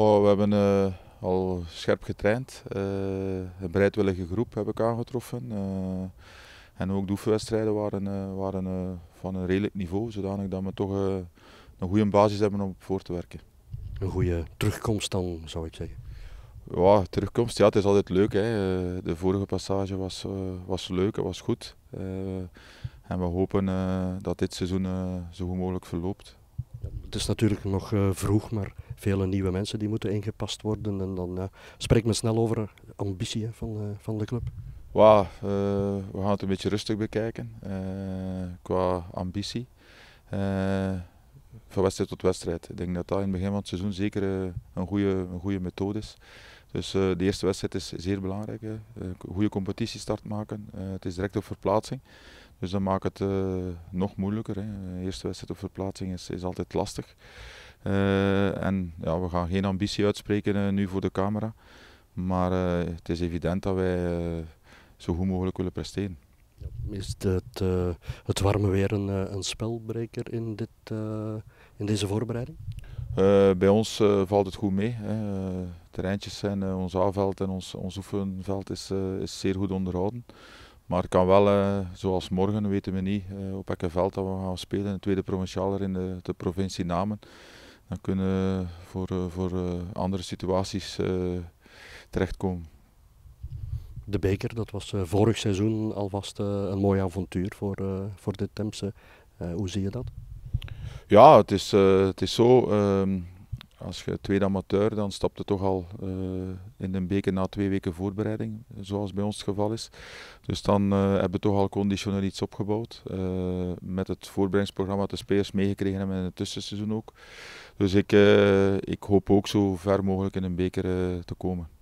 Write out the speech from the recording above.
we hebben eh, al scherp getraind. Eh, een bereidwillige groep heb ik aangetroffen. Eh, en ook de oefenwedstrijden waren, waren van een redelijk niveau, zodanig dat we toch een goede basis hebben om voor te werken. Een goede terugkomst dan, zou ik zeggen. Ja, terugkomst, ja, het is altijd leuk. Hè. De vorige passage was, was leuk, het was goed. en we hopen dat dit seizoen zo goed mogelijk verloopt. Het is natuurlijk nog vroeg, maar vele nieuwe mensen die moeten ingepast worden. En dan spreekt me snel over ambitie van, eh, van de club. Wow, eh, we gaan het een beetje rustig bekijken eh, qua ambitie van wedstrijd tot wedstrijd. Ik denk dat dat in het begin van het seizoen zeker een, goede, een goede methode is. Dus de eerste wedstrijd is zeer belangrijk. Hè. Een goede start maken. het is direct op verplaatsing. Dus dat maakt het nog moeilijker. Hè. De eerste wedstrijd op verplaatsing is, is altijd lastig. Eh, en ja, we gaan geen ambitie uitspreken eh, nu voor de camera. Maar eh, het is evident dat wij zo goed mogelijk willen presteren. Is het, het warme weer een, een spelbreker in, dit, in deze voorbereiding? bij ons valt het goed mee. Hè. terreintjes zijn, ons aanveld en ons, ons oefenveld is, is zeer goed onderhouden. Maar het kan wel, zoals morgen weten we niet op welke veld dat we gaan spelen. de tweede provincialer in de, de provincie Namen dan kunnen voor, eh, voor eh, andere situaties eh, terechtkomen. De beker, dat was vorig seizoen alvast een mooi avontuur voor, voor dit Temse. hoe zie je dat? Ja, het is, het is zo. Ehm, als je tweede amateur, dan stapt het toch al eh, in een beker na twee weken voorbereiding, zoals bij ons het geval is. Dus dan eh, hebben we toch al conditioneel iets opgebouwd. Eh, met het voorbereidingsprogramma de spelers meegekregen hebben in het tussenseizoen ook. Dus ik, ik hoop ook zo ver mogelijk in een beker te komen.